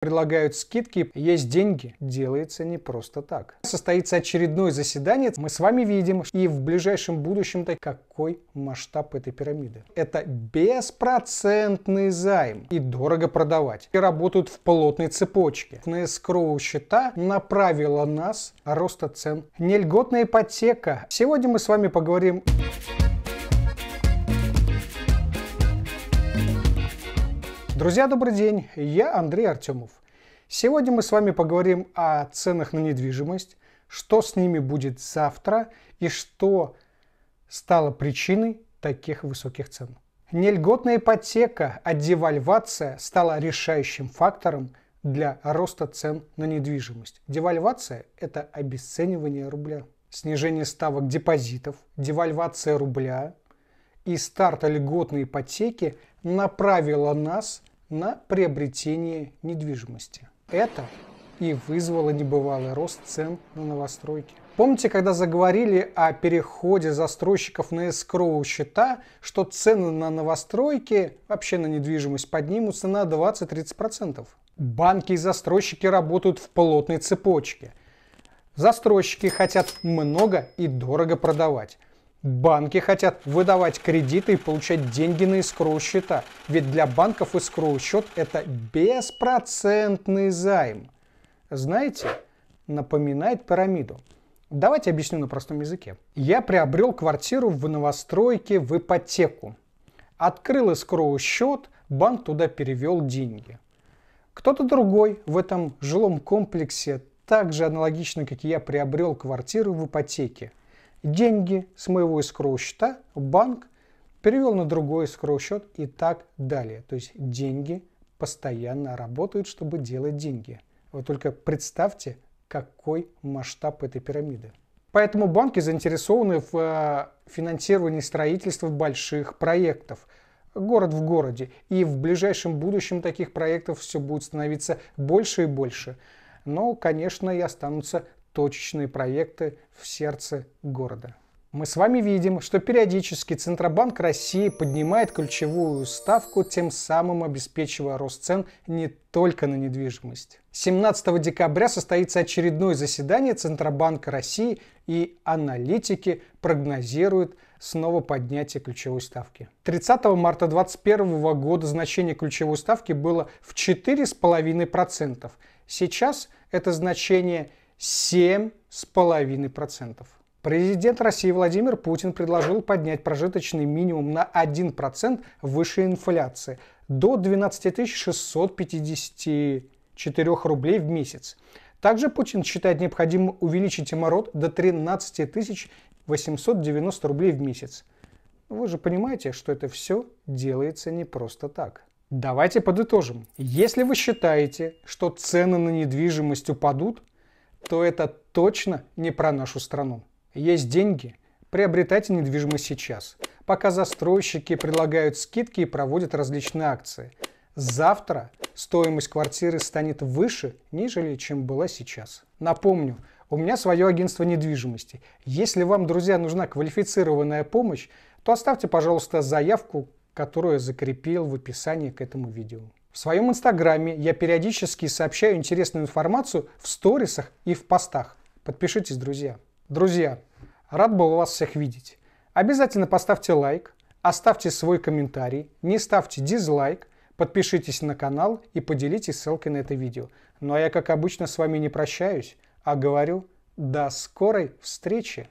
предлагают скидки, есть деньги. Делается не просто так. Состоится очередное заседание. Мы с вами видим и в ближайшем будущем так какой масштаб этой пирамиды. Это беспроцентный займ и дорого продавать. И работают в плотной цепочке. На эскроу счета направила нас роста цен. Нельготная ипотека. Сегодня мы с вами поговорим... Друзья, добрый день! Я Андрей Артемов. Сегодня мы с вами поговорим о ценах на недвижимость, что с ними будет завтра и что стало причиной таких высоких цен. Нельготная ипотека, а девальвация стала решающим фактором для роста цен на недвижимость. Девальвация – это обесценивание рубля. Снижение ставок депозитов, девальвация рубля и старт льготной ипотеки направило нас на приобретение недвижимости. Это и вызвало небывалый рост цен на новостройки. Помните, когда заговорили о переходе застройщиков на эскроу счета, что цены на новостройки, вообще на недвижимость, поднимутся на 20-30%? Банки и застройщики работают в плотной цепочке. Застройщики хотят много и дорого продавать. Банки хотят выдавать кредиты и получать деньги на искру счета, ведь для банков искру счет – это беспроцентный займ. Знаете, напоминает пирамиду. Давайте объясню на простом языке. Я приобрел квартиру в новостройке в ипотеку. Открыл искру счет, банк туда перевел деньги. Кто-то другой в этом жилом комплексе также аналогично, как и я, приобрел квартиру в ипотеке – деньги с моего escrow счета банк перевел на другой escrow счет и так далее. То есть деньги постоянно работают, чтобы делать деньги. Вот только представьте, какой масштаб этой пирамиды. Поэтому банки заинтересованы в э, финансировании строительства больших проектов – город в городе. И в ближайшем будущем таких проектов все будет становиться больше и больше. Но, конечно, и останутся точечные проекты в сердце города. Мы с вами видим, что периодически Центробанк России поднимает ключевую ставку, тем самым обеспечивая рост цен не только на недвижимость. 17 декабря состоится очередное заседание Центробанка России, и аналитики прогнозируют снова поднятие ключевой ставки. 30 марта 2021 года значение ключевой ставки было в 4,5%. Сейчас это значение 7,5%. Президент России Владимир Путин предложил поднять прожиточный минимум на 1% выше инфляции до 12 654 рублей в месяц. Также Путин считает необходимым увеличить оборот до 13 890 рублей в месяц. Вы же понимаете, что это все делается не просто так. Давайте подытожим. Если вы считаете, что цены на недвижимость упадут, то это точно не про нашу страну. Есть деньги, приобретайте недвижимость сейчас, пока застройщики предлагают скидки и проводят различные акции. Завтра стоимость квартиры станет выше, нежели чем была сейчас. Напомню, у меня свое агентство недвижимости. Если вам, друзья, нужна квалифицированная помощь, то оставьте, пожалуйста, заявку, которую я закрепил в описании к этому видео. В своем инстаграме я периодически сообщаю интересную информацию в сторисах и в постах. Подпишитесь, друзья. Друзья, рад был вас всех видеть. Обязательно поставьте лайк, оставьте свой комментарий, не ставьте дизлайк, подпишитесь на канал и поделитесь ссылкой на это видео. Ну а я, как обычно, с вами не прощаюсь, а говорю до скорой встречи!